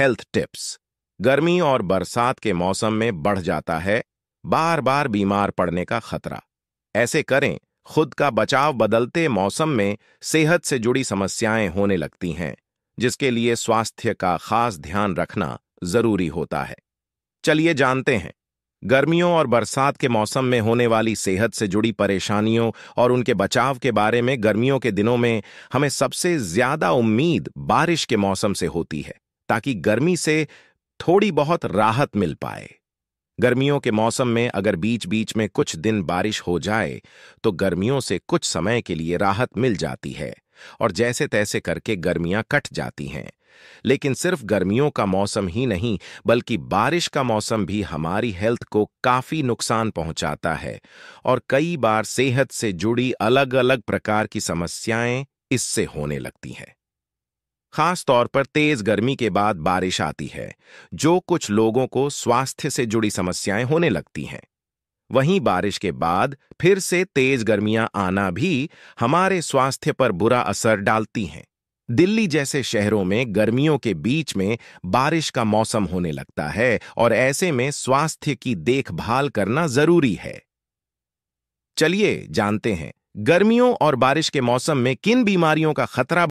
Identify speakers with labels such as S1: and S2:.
S1: health tips गर्मी और बरसात के मौसम में बढ़ जाता है बार बार बीमार पड़ने का खतरा ऐसे करें खुद का बचाव बदलते मौसम में सेहत से जुड़ी समस्याएं होने लगती हैं जिसके लिए स्वास्थ्य का खास ध्यान रखना जरूरी होता है चलिए जानते हैं गर्मियों और बरसात के मौसम में होने वाली सेहत से जुड़ी परेशानियों और उनके बचाव के बारे में गर्मियों के दिनों में हमें सबसे ज्यादा उम्मीद बारिश के मौसम से होती है ताकि गर्मी से थोड़ी बहुत राहत मिल पाए गर्मियों के मौसम में अगर बीच बीच में कुछ दिन बारिश हो जाए तो गर्मियों से कुछ समय के लिए राहत मिल जाती है और जैसे तैसे करके गर्मियां कट जाती हैं लेकिन सिर्फ गर्मियों का मौसम ही नहीं बल्कि बारिश का मौसम भी हमारी हेल्थ को काफ़ी नुकसान पहुंचाता है और कई बार सेहत से जुड़ी अलग अलग प्रकार की समस्याएं इससे होने लगती हैं खास तौर पर तेज गर्मी के बाद बारिश आती है जो कुछ लोगों को स्वास्थ्य से जुड़ी समस्याएं होने लगती हैं वहीं बारिश के बाद फिर से तेज गर्मियां आना भी हमारे स्वास्थ्य पर बुरा असर डालती हैं दिल्ली जैसे शहरों में गर्मियों के बीच में बारिश का मौसम होने लगता है और ऐसे में स्वास्थ्य की देखभाल करना जरूरी है चलिए जानते हैं गर्मियों और बारिश के मौसम में किन बीमारियों का खतरा